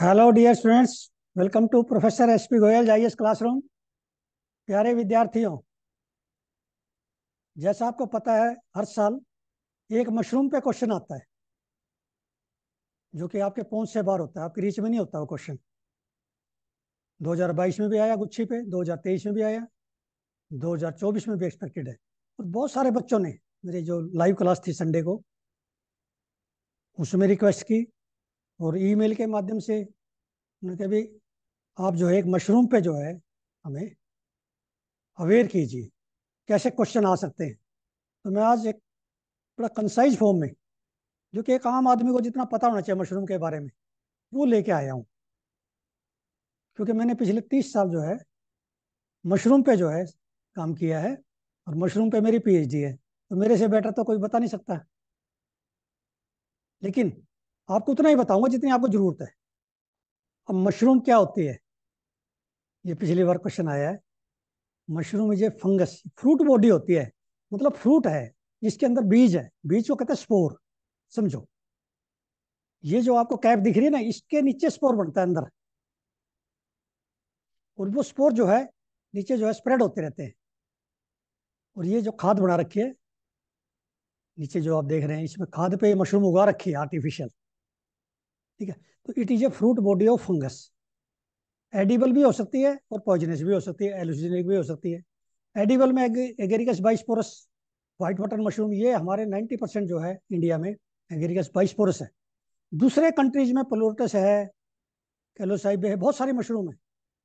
hello dear students welcome to professor S P Goyal जाइए classroom प्यारे विद्यार्थियों जैसा आपको पता है हर साल एक मशरूम पे क्वेश्चन आता है जो कि आपके पहुंच से बाहर होता है आपकी रीच में नहीं होता वो क्वेश्चन 2022 में भी आया गुच्छी पे 2023 में भी आया 2024 में भी एक्सपेक्टेड है और बहुत सारे बच्चों ने मेरी जो लाइव क्लास थी संडे को उसमें रिक्वेस्ट की और ईमेल के माध्यम से उन्होंने कहा भाई आप जो है एक मशरूम पे जो है हमें अवेयर कीजिए कैसे क्वेश्चन आ सकते हैं तो मैं आज एक बड़ा कंसाइज फॉर्म में जो कि एक आम आदमी को जितना पता होना चाहिए मशरूम के बारे में वो लेके आया हूँ क्योंकि मैंने पिछले तीस साल जो है मशरूम पे जो है काम किया है और मशरूम पे मेरी पीएचडी है तो मेरे से बेटर तो कोई बता नहीं सकता लेकिन आपको उतना ही बताऊंगा जितनी आपको जरूरत है अब मशरूम क्या होती है ये पिछली बार क्वेश्चन आया है mushroom is a fungus fruit body होती है मतलब फ्रूट है जिसके अंदर बीज है बीज को कहते हैं स्पोर समझो ये जो आपको कैप दिख रही है ना इसके नीचे स्पोर बनता है अंदर और वो स्पोर जो है नीचे जो है स्प्रेड होते रहते हैं और ये जो खाद बना रखी है नीचे जो आप देख रहे हैं इसमें खाद पे मशरूम उगा रखी है आर्टिफिशियल ठीक है तो it is a fruit body of fungus edible भी हो सकती है और पॉइजनस भी हो सकती है एलुसिनिक भी हो सकती है एडिबल में agaricus bisporus white water mushroom ये हमारे 90 परसेंट जो है इंडिया में एगेरिकस बाइसपोरस है दूसरे कंट्रीज में प्लोरटस है कैलोसाइब है बहुत सारे मशरूम है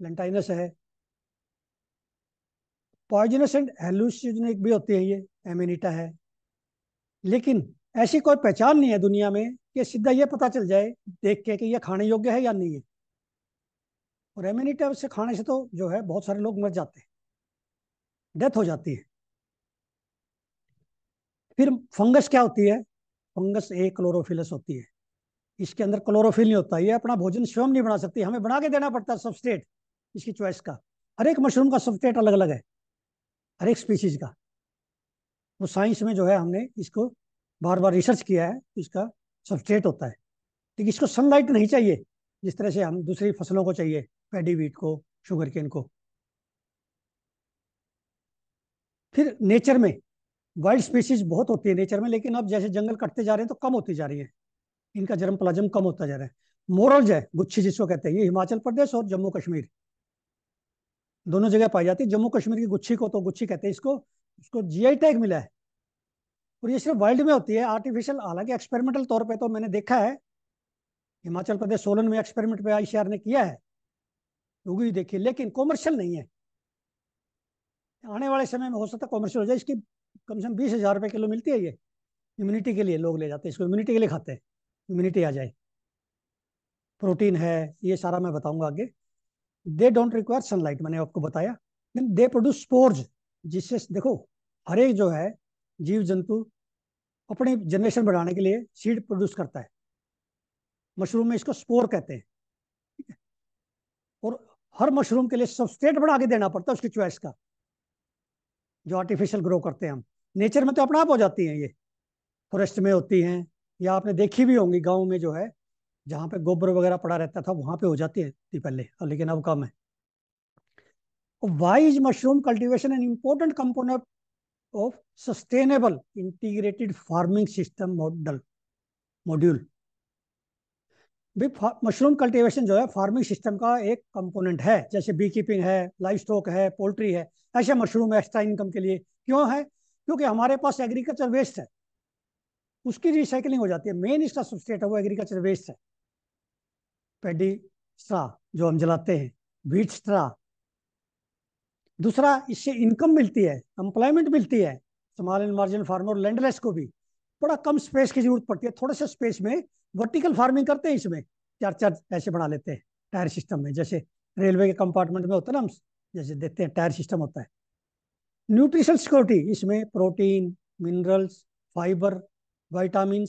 लेंटाइनस है पॉइजनस एंड एलुसिनिक भी होती है ये एमिनिटा है लेकिन ऐसी कोई पहचान नहीं है दुनिया में कि सीधा ये पता चल जाए देख के कि यह खाने योग्य है या नहीं है और एम्यूनिटी से खाने से तो जो है बहुत सारे लोग मर जाते हैं डेथ हो जाती है फिर फंगस क्या होती है फंगस ए क्लोरोफिलस होती है इसके अंदर क्लोरोफिल नहीं होता ये अपना भोजन स्वयं नहीं बना सकती हमें बना के देना पड़ता है सबस्टेट इसकी चॉइस का हर एक मशरूम का सबस्टेट अलग अलग है हर एक स्पीसीज का वो साइंस में जो है हमने इसको बार बार रिसर्च किया है तो इसका सबस्ट्रेट होता है लेकिन इसको सनलाइट नहीं चाहिए जिस तरह से हम दूसरी फसलों को चाहिए पैडी वीट को शुगर केन को फिर नेचर में वाइल्ड स्पीसीज बहुत होती है नेचर में लेकिन अब जैसे जंगल कटते जा रहे हैं तो कम होती जा रही है इनका जर्म प्लाजम कम होता जा रहा है मोरल है गुच्छी जिसको कहते हैं ये हिमाचल प्रदेश और जम्मू कश्मीर दोनों जगह पाई जाती है जम्मू कश्मीर की गुच्छी को तो गुच्छी कहते हैं इसको इसको जीआई टैग मिला है और ये सिर्फ वर्ल्ड में होती है आर्टिफिशियल हालांकि एक्सपेरिमेंटल तौर पे तो मैंने देखा है हिमाचल प्रदेश सोलन में एक्सपेरिमेंट पे आई ने किया है लोग भी देखिए लेकिन कॉमर्शियल नहीं है आने वाले समय में हो सकता है कॉमर्शियल हो जाए इसकी कम से कम बीस हजार रुपये किलो मिलती है ये इम्यूनिटी के लिए लोग ले जाते हैं इसको इम्यूनिटी के लिए खाते हैं इम्यूनिटी आ जाए प्रोटीन है ये सारा मैं बताऊंगा आगे दे डोंट रिक्वायर सनलाइट मैंने आपको बताया दे प्रोड्यूस स्पोर्ज जिससे देखो हर एक जो है जीव जंतु अपनी जनरेशन बढ़ाने के लिए सीड प्रोड्यूस करता है मशरूम में इसको स्पोर कहते हैं और हर मशरूम के लिए सबस्टेट बढ़ा के देना पड़ता है उसकी चॉइस का जो आर्टिफिशियल ग्रो करते हैं हम नेचर में तो अपना आप हो जाती हैं ये फॉरेस्ट में होती हैं या आपने देखी भी होंगी गाँव में जो है जहाँ पे गोबर वगैरह पड़ा रहता था वहाँ पे हो जाती है थी पहले लेकिन अब कम है wise mushroom cultivation an important component of sustainable integrated farming system model module भी मशरूम कल्टीवेशन जो है फार्मिंग सिस्टम का एक कंपोनेंट है जैसे बी कीपिंग है लाइफ स्टॉक है पोल्ट्री है ऐसे मशरूम एक्स्ट्रा इनकम के लिए क्यों है क्योंकि हमारे पास एग्रीकल्चर वेस्ट है उसकी रिसाइकलिंग हो जाती है मेन इसका सब्सटेट है वो एग्रीकल्चर वेस्ट है पेडी स्ट्रा जो हम जलाते हैं व्हीट स्ट्रा दूसरा इससे इनकम मिलती है एम्प्लॉयमेंट मिलती है small and marginal farmer landless को भी बड़ा कम स्पेस की जरूरत पड़ती है थोड़े से स्पेस में वर्टिकल फार्मिंग करते हैं इसमें चार चार ऐसे बना लेते हैं टायर सिस्टम में जैसे रेलवे के कंपार्टमेंट में होता है ना हम जैसे देखते हैं टायर सिस्टम होता है न्यूट्रिशन सिक्योरिटी इसमें प्रोटीन मिनरल्स फाइबर वाइटामिन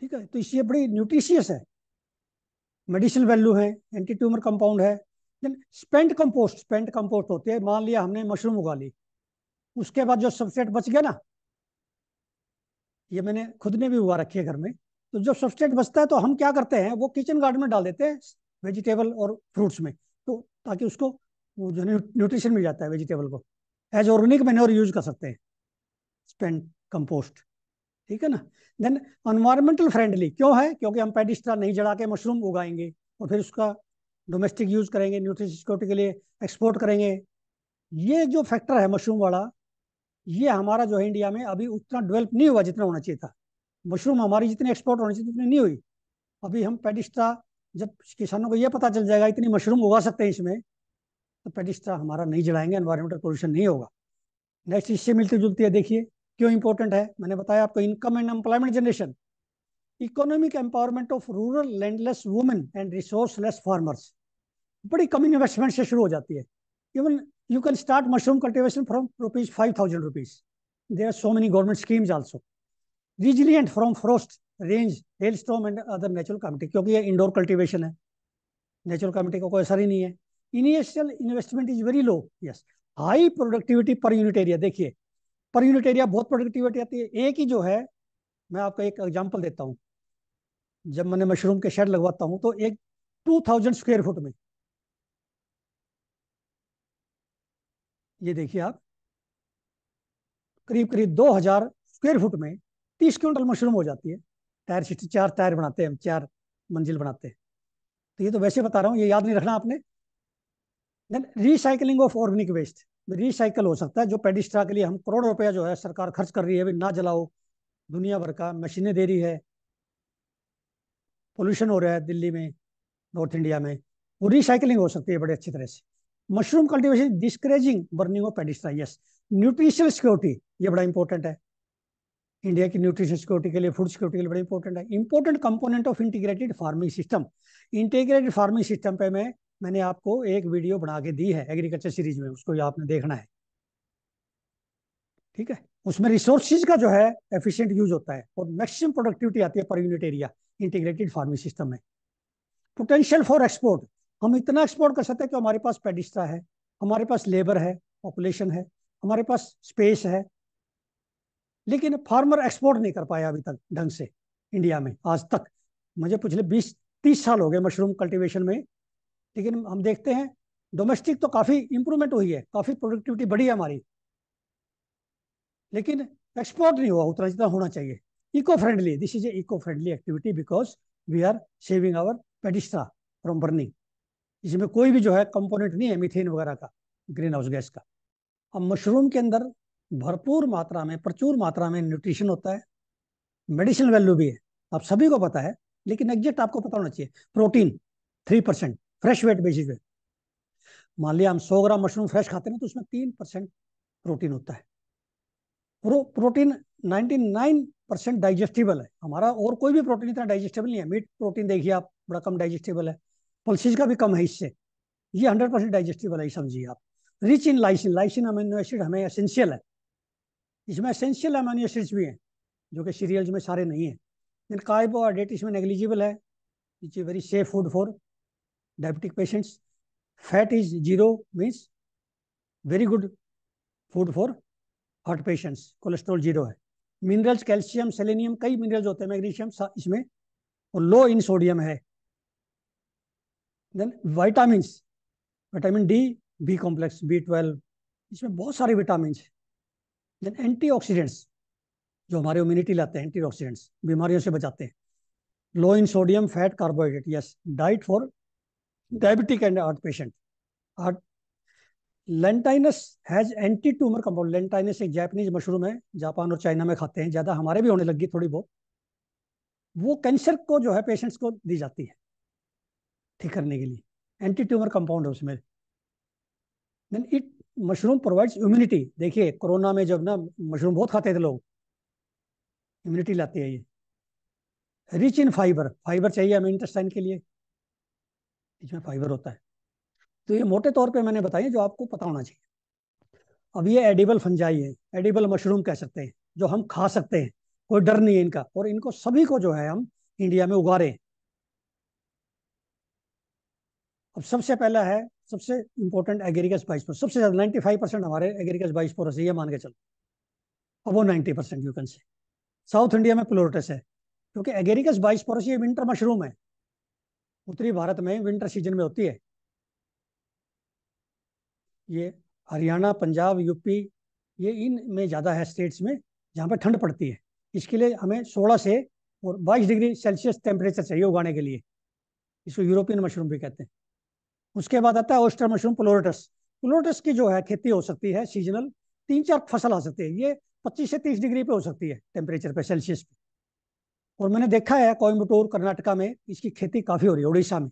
ठीक है तो इसलिए बड़ी न्यूट्रिशियस है मेडिसिनल वैल्यू है एंटी ट्यूमर कंपाउंड है स्पेंट कंपोस्ट स्पेंट कंपोस्ट होते हैं मान लिया हमने मशरूम उगा ली उसके बाद जो सबसेट बच गया ना ये मैंने खुद ने भी उगा रखी है घर में तो जो सबसेट बचता है तो हम क्या करते हैं वो किचन गार्डन में डाल देते हैं वेजिटेबल और फ्रूट्स में तो ताकि उसको वो जो न्यूट्रिशन मिल जाता है वेजिटेबल को एज ऑर्गेनिक और यूज कर सकते हैं स्पेंट कंपोस्ट ठीक है ना देन एनवायरमेंटल फ्रेंडली क्यों है क्योंकि हम पेडिस्ट्रा नहीं जड़ा के मशरूम उगाएंगे और फिर उसका डोमेस्टिक यूज़ करेंगे न्यूट्रिश सिक्योरिटी के लिए एक्सपोर्ट करेंगे ये जो फैक्टर है मशरूम वाला ये हमारा जो है इंडिया में अभी उतना डेवलप नहीं हुआ जितना होना चाहिए था मशरूम हमारी जितनी एक्सपोर्ट होनी चाहिए उतनी नहीं हुई अभी हम पेडिस्ट्रा जब किसानों को ये पता चल जाएगा इतनी मशरूम उगा सकते हैं इसमें तो पेडिस्ट्रा हमारा नहीं जलाएंगे इन्वायरमेंटल पोल्यूशन नहीं होगा नेक्स्ट इससे मिलती जुलती है देखिए क्यों इंपॉर्टेंट है मैंने बताया आपको income and employment generation economic empowerment of rural landless women and resourceless farmers बड़ी कमिंग इन्वेस्टमेंट से शुरू हो जाती है even you can start mushroom cultivation from rupees five thousand rupees there are so many government schemes also resilient from frost range hail storm and other natural calamity क्योंकि ये indoor cultivation है natural calamity का कोई असर ही नहीं है initial investment is very low yes high productivity per unit area देखिए पर यूनिट एरिया बहुत प्रोडक्टिविटी आती है एक ही जो है मैं आपको एक एग्जाम्पल देता हूँ जब मैंने मशरूम के शेड लगवाता हूँ तो एक टू थाउजेंड स्क्वेयर फुट में ये देखिए आप करीब करीब 2000 स्क्वेयर फुट में 30 क्विंटल मशरूम हो जाती है टायर सिक्सटी चार टायर बनाते हैं हम चार मंजिल बनाते हैं तो ये तो वैसे बता रहा हूँ ये याद नहीं रखना आपने then recycling of organic waste recycle हो सकता है जो पेडिस्ट्रा के लिए हम करोड़ रुपया जो है सरकार खर्च कर रही है अभी ना जलाओ दुनिया भर का मशीनें दे रही है पोल्यूशन हो रहा है दिल्ली में नॉर्थ इंडिया में वो रिसाइकलिंग हो सकती है बड़े अच्छी तरह से mushroom cultivation discouraging burning of paddy straw yes nutritional security ये बड़ा इंपॉर्टेंट है इंडिया की न्यूट्रिशन सिक्योरिटी के लिए फूड सिक्योरिटी के लिए बड़ा इंपॉर्टेंट है important component of integrated farming system integrated farming system पे मैं मैंने आपको एक वीडियो बना के दी है एग्रीकल्चर सीरीज में उसको आपने देखना है ठीक है उसमें रिसोर्सिस का जो है एफिशियंट यूज होता है और मैक्सिमम प्रोडक्टिविटी आती है per unit area integrated farming system में पोटेंशियल फॉर एक्सपोर्ट हम इतना एक्सपोर्ट कर सकते हैं कि हमारे पास पेडिस्ट्रा है हमारे पास लेबर है पॉपुलेशन है हमारे पास स्पेस है लेकिन फार्मर एक्सपोर्ट नहीं कर पाया अभी तक ढंग से इंडिया में आज तक मुझे पिछले 20 30 साल हो गए मशरूम कल्टीवेशन में लेकिन हम देखते हैं डोमेस्टिक तो काफ़ी इम्प्रूवमेंट हुई है काफ़ी प्रोडक्टिविटी बढ़ी है हमारी लेकिन एक्सपोर्ट नहीं हुआ उतना जितना होना चाहिए eco friendly this is a eco friendly activity because we are saving our paddy straw from burning इसमें कोई भी जो है कंपोनेंट नहीं है मिथेन वगैरह का ग्रीन हाउस गैस का अब मशरूम के अंदर भरपूर मात्रा में प्रचुर मात्रा में न्यूट्रिशन होता है मेडिसिनल वैल्यू भी है आप सभी को पता है लेकिन एग्जैक्ट आपको पता होना चाहिए protein three percent fresh weight basis पे मान लिया हम सौ ग्राम मशरूम फ्रेश खाते हैं तो उसमें तीन परसेंट प्रोटीन होता है pro, protein nine percent digestible है हमारा और कोई भी प्रोटीन इतना डाइजेस्टेबल नहीं है मीट प्रोटीन देखिए आप बड़ा कम डाइजेस्टेबल है पल्सिस का भी कम है इससे ये हंड्रेड परसेंट डाइजेस्टिबल है समझिए आप rich in lysine lysine amino acid हमें एसेंशियल है इसमें एसेंशियल अमीनो एसिड्स भी हैं जो कि सीरियल्स में सारे नहीं हैं देन कार्बोहाइड्रेट इसमें नेग्लिजिबल है it's a very safe food for diabetic patients fat is zero means very good food for heart patients cholesterol zero है मिनरल्स कैल्शियम सेलेनियम कई मिनरल्स होते हैं मैग्नीशियम इसमें और लो इन सोडियम है then vitamin vitamin D B complex B twelve इसमें बहुत सारे विटामिन हैं देन एंटीऑक्सीडेंट्स जो हमारे इम्यूनिटी लाते हैं एंटीऑक्सीडेंट्स बीमारियों से बचाते हैं low in sodium fat carbohydrate yes diet for diabetic and heart patient heart lentinus has anti tumour compound lentinus एक जापानीज मशरूम है जापान और चाइना में खाते हैं ज़्यादा हमारे भी होने लगी थोड़ी बहुत वो कैंसर को जो है पेशेंट्स को दी जाती है ठीक करने के लिए एंटी ट्यूमर कंपाउंड है उसमें then it mushroom provides immunity देखिए कोरोना में जब ना मशरूम बहुत खाते थे लोग इम्यूनिटी लाते है ये रिच इन फाइबर फाइबर चाहिए हमें इंटेस्टाइन के लिए इसमें फाइबर होता है तो ये मोटे तौर पे मैंने बताया जो आपको पता होना चाहिए अब ये एडिबल फंजाई है एडिबल मशरूम कह सकते हैं जो हम खा सकते हैं कोई डर नहीं है इनका और इनको सभी को जो है हम इंडिया में उगा रहे हैं अब सबसे पहला है सबसे इंपॉर्टेंट एग्रीकल्स बाइसपोर सबसे ज्यादा नाइन्टी फाइव परसेंट हमारे एग्रीकल्स बाइसपोरस है ये मान के चलो अब वो ninety percent you can say south India में प्लोरटस है क्योंकि एगेरिकस बाइसपोरस ये विंटर मशरूम है उत्तरी भारत में विंटर सीजन में होती है ये हरियाणा पंजाब यूपी ये इन में ज़्यादा है स्टेट्स में जहाँ पे ठंड पड़ती है इसके लिए हमें 16 से और 22 डिग्री सेल्सियस टेम्परेचर चाहिए उगाने के लिए इसको यूरोपियन मशरूम भी कहते हैं उसके बाद आता है ओस्टर मशरूम प्लोरेटस प्लोरेटस की जो है खेती हो सकती है सीजनल तीन चार फसल आ सकती है ये 25 से 30 डिग्री पे हो सकती है टेम्परेचर पे सेल्सियस पे और मैंने देखा है कोयम्बटूर कर्नाटका में इसकी खेती काफ़ी हो रही है उड़ीसा में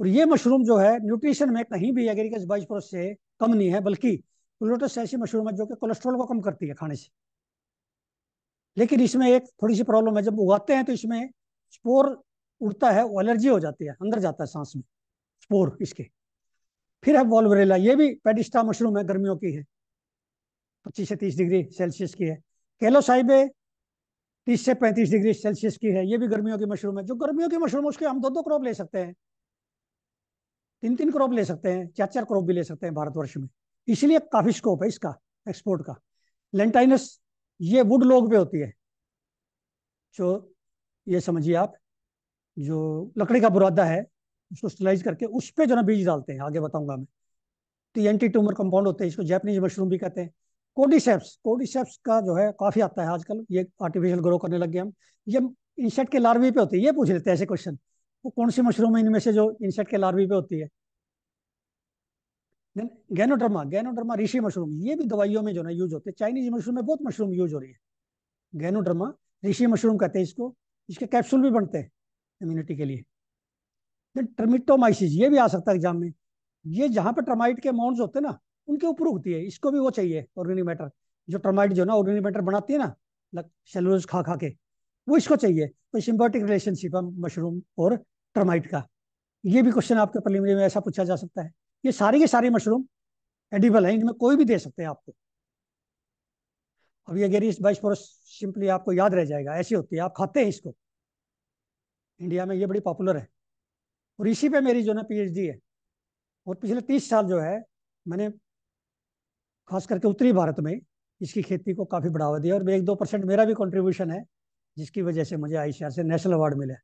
और ये मशरूम जो है न्यूट्रिशन में कहीं भी एग्रीकल्चर बाईस प्रोस से कम नहीं है बल्कि प्लोटस ऐसी मशरूम है जो कि कोलेस्ट्रॉल को कम करती है खाने से लेकिन इसमें एक थोड़ी सी प्रॉब्लम है जब उगाते हैं तो इसमें स्पोर उड़ता है वो एलर्जी हो जाती है अंदर जाता है सांस में स्पोर इसके फिर है वॉलवरेला ये भी पेडिस्टा मशरूम है गर्मियों की है पच्चीस से तीस डिग्री सेल्सियस की है केलो साइबे तीस से पैंतीस डिग्री सेल्सियस की है ये भी गर्मियों की मशरूम है जो गर्मियों की मशरूम उसके हम दो दो क्रॉप ले सकते हैं तीन तीन क्रॉप ले सकते हैं चार चार क्रॉप भी ले सकते हैं भारतवर्ष में इसलिए काफी स्कोप है इसका एक्सपोर्ट का लेंटाइनस ये वुड लोग पे होती है जो ये समझिए आप जो लकड़ी का बुरादा है उसको स्टिलाइज करके उस पर जो ना बीज डालते हैं आगे बताऊंगा मैं तो एंटी ट्यूमर कंपाउंड होते हैं इसको जैपनीज मशरूम भी कहते हैं कोडिसेप्स कोडिसेप्स का जो है काफ़ी आता है आजकल ये आर्टिफिशियल ग्रो करने लग गए हम ये इंसेक्ट के लार्वी पे होती है ये पूछ लेते हैं ऐसे क्वेश्चन वो कौन सी मशरूम है इनमें से जो इंसेक्ट के लार्वी पे होती है गैनोड्रमा गैनोड्रमा ऋषि मशरूम ये भी दवाइयों में जो ना यूज होते हैं चाइनीज मशरूम में बहुत मशरूम यूज हो रही है गैनोड्रमा ऋषि मशरूम कहते हैं इसको इसके कैप्सूल भी बनते हैं इम्यूनिटी के लिए फिर टर्मिटोमाइसिस ये भी आ सकता है एग्जाम में ये जहां पर टर्माइट के अमाउंट होते हैं ना उनके ऊपर उगती है इसको भी वो चाहिए ऑर्गेनिक मैटर जो टर्माइट जो ना ऑर्गेनिक मैटर बनाती है ना सेलोज खा खा के वो इसको चाहिए तो सिम्बोटिक रिलेशनशिप है मशरूम और टर्माइट का ये भी क्वेश्चन आपके प्रिलिमिनरी में ऐसा पूछा जा सकता है ये सारी के सारे मशरूम एडिबल है इनमें कोई भी दे सकते हैं आपको अब ये गेरी बाईस पोरस सिंपली आपको याद रह जाएगा ऐसी होती है आप खाते हैं इसको इंडिया में ये बड़ी पॉपुलर है और इसी पे मेरी जो ना पीएचडी है और पिछले तीस साल जो है मैंने खास करके उत्तरी भारत में इसकी खेती को काफ़ी बढ़ावा दिया और एक दो परसेंट मेरा भी कंट्रीब्यूशन है जिसकी वजह से मुझे आई से नेशनल अवार्ड मिला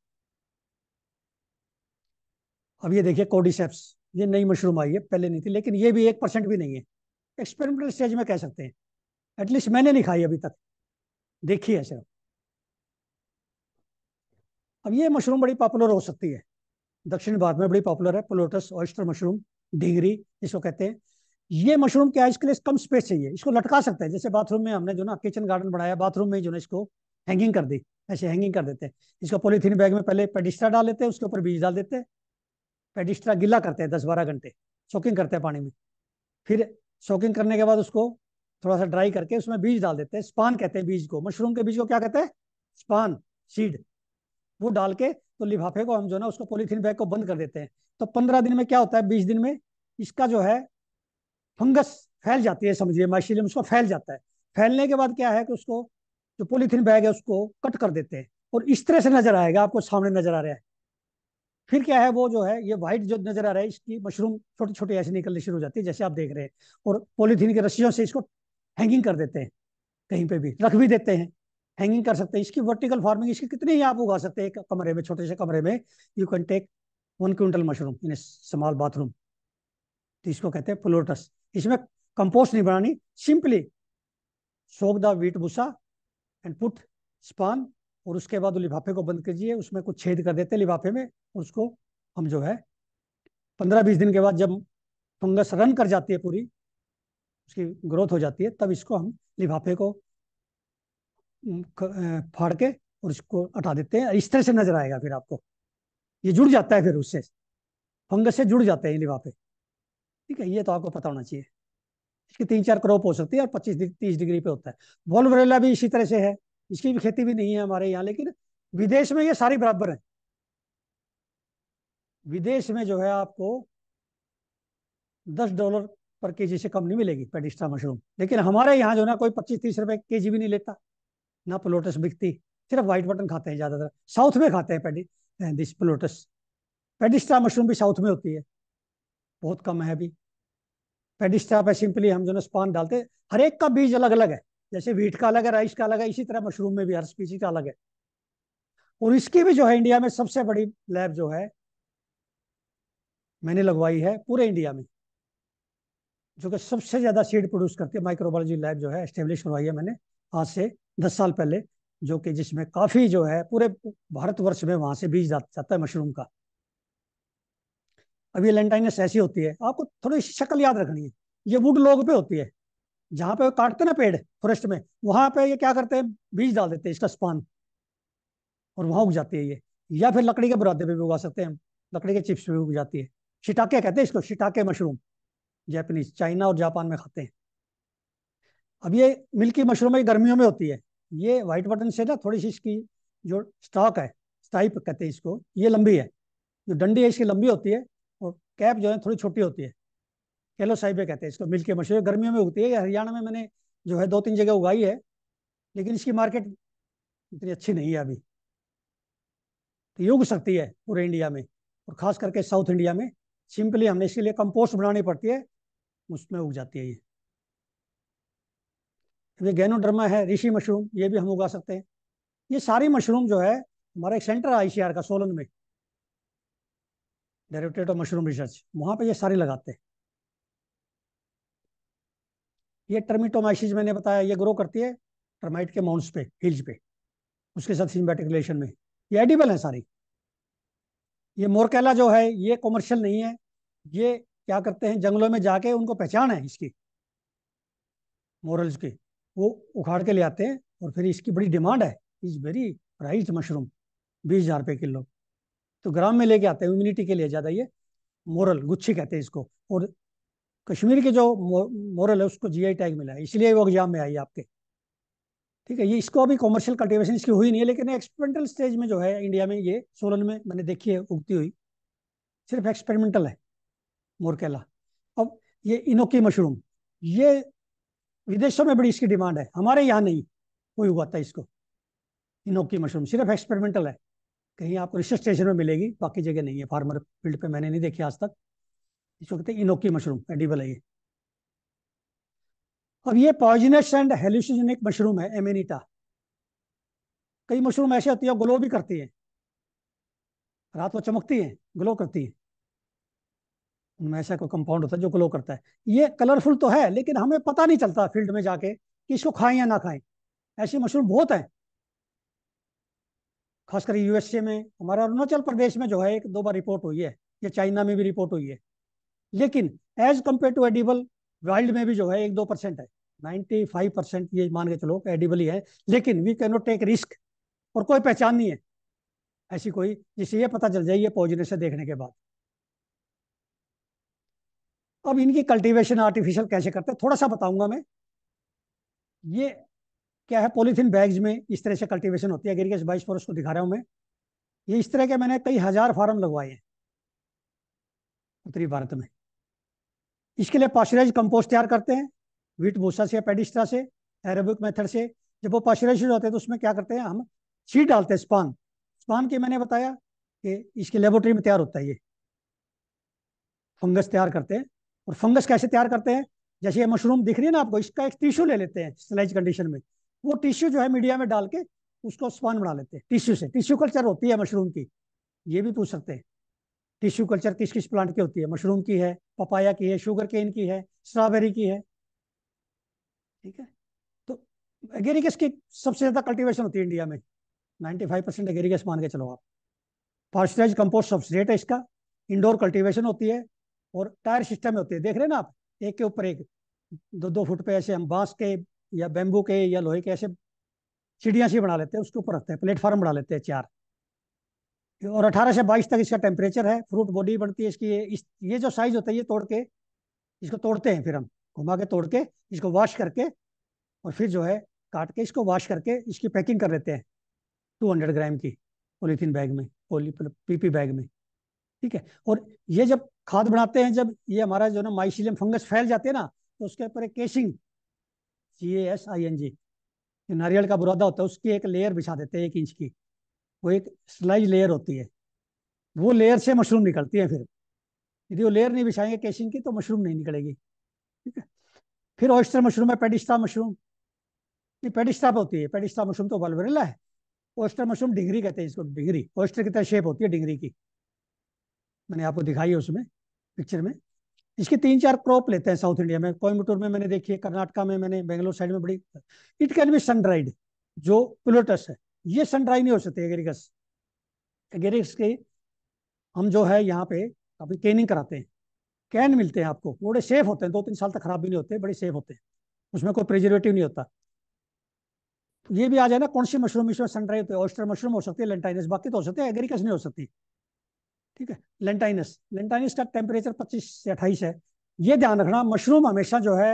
अब ये देखिए कोडिसेप्स ये नई मशरूम आई है पहले नहीं थी लेकिन ये भी एक परसेंट भी नहीं है एक्सपेरिमेंटल स्टेज में कह सकते हैं एटलीस्ट मैंने नहीं खाई अभी तक देखी है सिर्फ अब ये मशरूम बड़ी पॉपुलर हो सकती है दक्षिण भारत में बड़ी पॉपुलर है पोलोटस ऑयस्टर मशरूम डिंगरी इसको कहते हैं ये मशरूम क्या है इसके लिए कम स्पेस चाहिए इसको लटका सकते हैं जैसे बाथरूम में हमने जो ना किचन गार्डन बनाया बाथरूम में जो ना इसको हैंगिंग कर दी ऐसे हैंगिंग कर देते हैं इसको पोलिथीन बैग में पहले पेडिस्ट्रा डाल लेते हैं उसके ऊपर बीज डाल देते हैं पेडिस्ट्रा गिला करते हैं दस बारह घंटे सोकिंग करते हैं पानी में फिर सोकिंग करने के बाद उसको थोड़ा सा ड्राई करके उसमें बीज डाल देते हैं स्पान कहते हैं बीज को मशरूम के बीज को क्या कहते हैं स्पान सीड वो डाल के तो लिफाफे को हम जो ना उसको पॉलीथीन बैग को बंद कर देते हैं तो पंद्रह दिन में क्या होता है बीस दिन में इसका जो है फंगस फैल जाती है समझिए माइशीलियम उसको फैल जाता है फैलने के बाद क्या है कि उसको जो पॉलीथीन बैग है उसको कट कर देते हैं और इस तरह से नजर आएगा आपको सामने नजर आ रहा है फिर क्या है वो जो है ये व्हाइट जो नजर आ रहा है इसकी मशरूम छोटे छोटे ऐसे निकलने शुरू हो जाती है जैसे आप देख रहे हैं और पोलिथीन की रस्सियों से इसको हैंगिंग कर देते हैं कहीं पे भी रख भी देते हैं हैंगिंग कर सकते हैं इसकी वर्टिकल फार्मिंग इसकी कितने ही आप उगा सकते हैं एक कमरे में छोटे से कमरे में you can take one quintal mushroom in small bathroom तो इसको कहते हैं प्लोटस इसमें कंपोस्ट नहीं बनानी सिंपली सोक द वीट भूसा एंड पुट स्पान और उसके बाद लिफाफे को बंद कीजिए उसमें कुछ छेद कर देते लिफाफे में उसको हम जो है पंद्रह बीस दिन के बाद जब फंगस रन कर जाती है पूरी उसकी ग्रोथ हो जाती है तब इसको हम लिफाफे को फाड़ के और उसको हटा देते हैं इस तरह से नजर आएगा फिर आपको ये जुड़ जाता है फिर उससे फंगस से जुड़ जाते हैं लिफाफे ठीक है ये तो आपको पता होना चाहिए इसके तीन चार क्रॉप हो सकती है और पच्चीस तीस डिग्री पे होता है वॉलवरेला भी इसी तरह से है इसकी भी खेती भी नहीं है हमारे यहाँ लेकिन विदेश में ये सारी बराबर है विदेश में जो है आपको दस डॉलर पर केजी से कम नहीं मिलेगी पेडिस्टा मशरूम लेकिन हमारे यहाँ जो ना कोई पच्चीस तीस रुपए के जी भी नहीं लेता ना पलोटस बिकती सिर्फ व्हाइट बटन खाते हैं ज़्यादातर साउथ में खाते हैं paddy this pleurotus paddy straw mushroom भी साउथ में होती है बहुत कम है अभी पेडिस्ट्रा पे सिंपली हम जो ना स्पान डालते हैं हर एक का बीज अलग अलग है जैसे वीट का अलग है राइस का अलग है इसी तरह मशरूम में भी हर स्पीसी का अलग है और इसकी भी जो है इंडिया में सबसे बड़ी लैब जो है मैंने लगवाई है पूरे इंडिया में जो कि सबसे ज़्यादा सीड प्रोड्यूस करती है माइक्रोबोलॉजी लैब जो है एस्टेब्लिश करवाई है मैंने आज से दस साल पहले जो कि जिसमें काफ़ी जो है पूरे भारतवर्ष में वहां से बीज जाता है मशरूम का अभी लेंटाइनस ऐसी होती है आपको थोड़ी शक्ल याद रखनी है ये वुड लोग पे होती है जहां पे काटते ना पेड़ फॉरेस्ट में वहां पे ये क्या करते हैं बीज डाल देते हैं इसका स्पान और वहां उग जाती है ये या फिर लकड़ी के बुरादे पे भी उगा सकते हैं हम लकड़ी के चिप्स पे भी उग जाती है शिटाके कहते हैं इसको शिटाके मशरूम जैपनीज चाइना और जापान में खाते हैं अब ये मिल्की मशरूम ये गर्मियों में होती है ये व्हाइट बटन से ना थोड़ी सी इसकी जो स्टॉक है स्टाइप कहते हैं इसको ये लंबी है जो डंडी है इसकी लंबी होती है और कैप जो है थोड़ी छोटी होती है केलो साहिबे कहते हैं इसको मिल्की मशरूम गर्मियों में उगती है हरियाणा में मैंने जो है दो तीन जगह उगाई है लेकिन इसकी मार्केट इतनी अच्छी नहीं है अभी तो ये उग सकती है पूरे इंडिया में और ख़ास करके साउथ इंडिया में सिंपली हमने इसके लिए कंपोस्ट बनानी पड़ती है उसमें उग जाती है ये गैनोड्रमा है ऋषि मशरूम ये भी हम उगा सकते हैं ये सारी मशरूम जो है हमारा एक सेंटर है आईसीआर का सोलन में डायरेक्टरेट ऑफ मशरूम रिसर्च वहां पे ये सारी लगाते हैं ये टर्मिटोमाइसिस मैंने बताया ये ग्रो करती है टर्माइट के माउंट्स पे हिल्स पे उसके साथ सिम्बेटिक रिलेशन में ये एडिबल है सारी ये मोरकेला जो है ये कॉमर्शियल नहीं है ये क्या करते हैं जंगलों में जाके उनको पहचान है इसकी मोरल्स की वो उखाड़ के ले आते हैं और फिर इसकी बड़ी डिमांड है इज वेरी प्राइज मशरूम बीस हज़ार रुपये किलो तो ग्राम में लेके आते हैं इम्यूनिटी के लिए ज़्यादा ये मोरल गुच्छी कहते हैं इसको और कश्मीर के जो मोरल है उसको जीआई टैग मिला है इसलिए वो एग्जाम में आई आपके ठीक है ये इसको अभी कॉमर्शियल कल्टिवेशन इसकी हुई नहीं है लेकिन एक्सपेरिमेंटल स्टेज में जो है इंडिया में ये सोलन में मैंने देखी है उगती हुई सिर्फ एक्सपेरिमेंटल है मोरकेला अब ये इनोकी मशरूम ये विदेशों में बड़ी इसकी डिमांड है हमारे यहाँ नहीं कोई उगाता इसको इनोकी मशरूम सिर्फ एक्सपेरिमेंटल है कहीं आपको रिसर्च स्टेशन में मिलेगी बाकी जगह नहीं है फार्मर फील्ड पे मैंने नहीं देखी आज तक इसको कहते हैं इनोकी मशरूम एडिबल है ये अब ये पॉइजनस एंड हेलिशनिक मशरूम है एमिनिटा कई मशरूम ऐसे होती है ग्लो भी करती है रात को चमकती है ग्लो करती है ऐसा कोई कंपाउंड होता है जो ग्लो करता है ये कलरफुल तो है लेकिन हमें पता नहीं चलता फील्ड में जाके कि इसको खाएं या ना खाएं ऐसे मशरूम बहुत हैं खासकर यूएसए में हमारा अरुणाचल प्रदेश में जो है एक दो बार रिपोर्ट हुई है या चाइना में भी रिपोर्ट हुई है लेकिन as compared to edible world में भी जो है एक दो परसेंट है नाइन्टी फाइव परसेंट ये मान के चलो एडिबल ही है लेकिन we can not take risk और कोई पहचान नहीं है ऐसी कोई जिसे ये पता चल जाए ये पॉजिटिव से देखने के बाद अब इनकी कल्टीवेशन आर्टिफिशियल कैसे करते हैं थोड़ा सा बताऊंगा मैं ये क्या है पॉलीथीन बैग्स में इस तरह से कल्टीवेशन होती है एग्रीकल्चर बाईस फॉरेस्ट को दिखा रहा हूँ मैं ये इस तरह के मैंने कई हजार फार्म लगवाए हैं उत्तरी भारत में इसके लिए पॉस्चराइज कंपोस्ट तैयार करते हैं वीट भूसा से पेडिस्ट्रा से एरोबिक मेथड से जब वो पॉस्चराइज होते हैं तो उसमें क्या करते हैं हम छीट डालते हैं स्पान स्पान की मैंने बताया कि इसके लेबोरेटरी में तैयार होता है ये फंगस तैयार करते हैं और फंगस कैसे तैयार करते हैं जैसे ये मशरूम दिख रही है ना आपको इसका एक टिश्यू ले लेते हैं स्लाइज कंडीशन में वो टिश्यू जो है मीडिया में डाल के उसको स्पॉन बना लेते हैं टिश्यू से टिश्यू कल्चर होती है मशरूम की ये भी पूछ सकते हैं टिश्यू कल्चर किस किस प्लांट की होती है मशरूम की है पपाया की है शुगर केन की है स्ट्रॉबेरी की है ठीक है तो एगेरिकस की सबसे ज़्यादा कल्टिवेशन होती है इंडिया में फाइव परसेंट एगेरिकस मान के चलो आप पार्सराइज कंपोस्ट सबसे है इसका इंडोर कल्टिवेशन होती है और टायर सिस्टम होते हैं देख रहे हैं ना आप एक के ऊपर एक दो दो फुट पे ऐसे हम बांस के या बेम्बू के या लोहे के ऐसे सीढ़ियाँ सी बना लेते हैं उसके ऊपर रखते हैं प्लेटफॉर्म बना लेते हैं चार और 18 से 22 तक इसका टेम्परेचर है फ्रूट बॉडी बनती है इसकी ये इस ये जो साइज होता है ये तोड़ के इसको तोड़ते हैं फिर हम घुमा के तोड़ के इसको वॉश करके और फिर जो है काट के इसको वॉश करके इसकी पैकिंग कर लेते हैं 200 ग्राम की पोलीथीन बैग में पोली पीपी बैग में ठीक है और ये जब खाद बनाते हैं जब ये हमारा जो ना माइशिलियम फंगस फैल जाते हैं ना तो उसके ऊपर एक casing C S I N G नारियल का बुरादा होता है उसकी एक लेयर बिछा देते हैं एक इंच की वो एक स्लाइज लेयर होती है वो लेयर से मशरूम निकलती है फिर यदि वो लेयर नहीं बिछाएंगे केसिंग की तो मशरूम नहीं निकलेगी ठीक है फिर ऑयस्टर मशरूम है पेडिस्टा मशरूम ये पेडिस्टा होती है पेडिस्टा मशरूम तो बल्बरेला है ऑयस्टर मशरूम डिंगरी कहते हैं इसको डिंगरी ऑयस्टर की तरह शेप होती है डिंगरी की मैंने आपको दिखाई है उसमें पिक्चर में इसके तीन चार क्रॉप लेते हैं साउथ इंडिया में कोयम्बटूर में मैंने देखी है कर्नाटका में मैंने बेंगलोर साइड में बड़ी इट कैन बी सनड्राइड जो प्लोटस है ये सनड्राई नहीं हो सकती एगेरिकस एगेरिक्स के हम जो है यहाँ पे अभी केनिंग कराते हैं कैन मिलते हैं आपको बड़े सेफ होते हैं दो तीन साल तक खराब भी नहीं होते बड़े सेफ होते हैं उसमें कोई प्रिजर्वेटिव नहीं होता ये भी आ जाए ना कौन सी मशरूम इसमें सनड्राई होते हैं ऑस्टर मशरूम हो सकती है लेंटाइनस बाकी तो हो सकते हैं एगेरिकस नहीं हो सकती ठीक है लेंटाइनस लेंटाइनस का टेम्परेचर 25 से 28 है ये ध्यान रखना मशरूम हमेशा जो है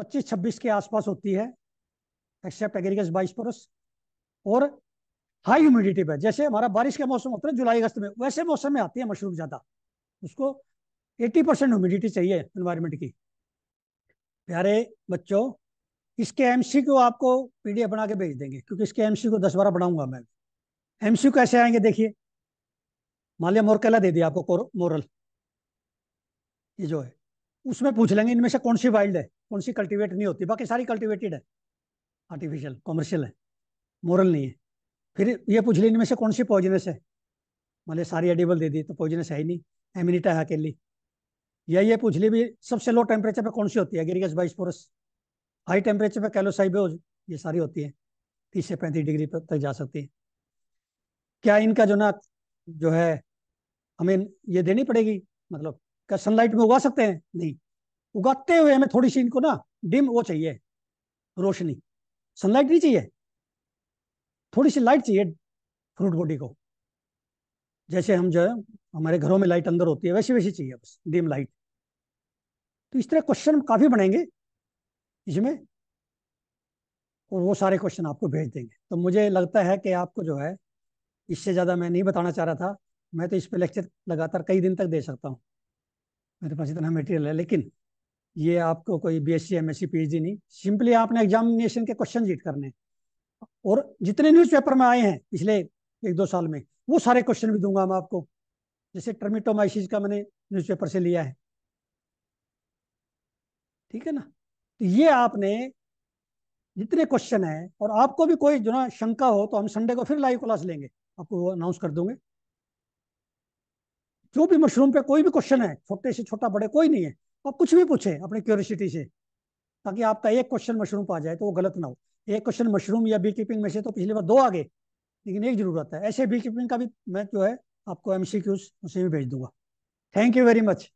25-26 के आसपास होती है एक्सेप्ट बाईस परस और हाई ह्यूमिडिटी पर जैसे हमारा बारिश का मौसम होता है जुलाई अगस्त में वैसे मौसम में आती है मशरूम ज़्यादा उसको 80 परसेंट ह्यूमिडिटी चाहिए इन्वायरमेंट की प्यारे बच्चों इसके एम सी को आपको पी डी एफ बना के भेज देंगे क्योंकि इसके एम सी को दस बारह बनाऊंगा मैं एम सी कैसे आएंगे देखिए मान लिया मोरकेला दे दिया आपको मोरल ये जो है उसमें पूछ लेंगे इनमें से कौन सी वाइल्ड है कौन सी कल्टीवेट नहीं होती बाकी सारी कल्टीवेटेड है आर्टिफिशियल कॉमर्शियल है मोरल नहीं है फिर ये पूछ लिया इनमें से कौन सी पॉइजनस है मान लिया सारी एडिबल दे दी तो पॉइजनस है ही नहीं एमिनिटा है अकेली या ये पूछ ली भी सबसे लो टेम्परेचर पर कौन सी होती है बाइस बाइसपोरस हाई टेम्परेचर पर कैलोसाइबोज ये सारी होती है तीस से पैंतीस डिग्री तक जा सकती है क्या इनका जो ना जो है हमें ये देनी पड़ेगी मतलब क्या सनलाइट में उगा सकते हैं नहीं उगाते हुए हमें थोड़ी सी इनको ना डिम वो चाहिए रोशनी सनलाइट नहीं चाहिए थोड़ी सी लाइट चाहिए फ्रूट बॉडी को जैसे हम जो है हमारे घरों में लाइट अंदर होती है वैसी वैसी चाहिए बस डिम लाइट तो इस तरह क्वेश्चन काफी बनेंगे इसमें और वो सारे क्वेश्चन आपको भेज देंगे तो मुझे लगता है कि आपको जो है इससे ज़्यादा मैं नहीं बताना चाह रहा था मैं तो इस पर लेक्चर लगातार कई दिन तक दे सकता हूँ मेरे पास इतना मेटेरियल है लेकिन ये आपको कोई B S C P H D नहीं सिंपली आपने एग्जामिनेशन के क्वेश्चन जीट करने और जितने न्यूज़ पेपर में आए हैं पिछले एक दो साल में वो सारे क्वेश्चन भी दूंगा मैं आपको जैसे टर्मिटोमाइसिस का मैंने न्यूज़पेपर से लिया है ठीक है ना तो ये आपने जितने क्वेश्चन है और आपको भी कोई जो ना शंका हो तो हम संडे को फिर लाइव क्लास लेंगे आपको अनाउंस कर दूंगे जो भी मशरूम पे कोई भी क्वेश्चन है छोटे से छोटा बड़े कोई नहीं है आप कुछ भी पूछे अपनी क्यूरियोसिटी से ताकि आपका एक क्वेश्चन मशरूम पर आ जाए तो वो गलत ना हो एक क्वेश्चन मशरूम या बी कीपिंग में से तो पिछली बार दो आ गए लेकिन एक जरूरत है ऐसे बी कीपिंग का भी मैं जो है आपको एम सी क्यूज उसे भी भेज दूंगा थैंक यू वेरी मच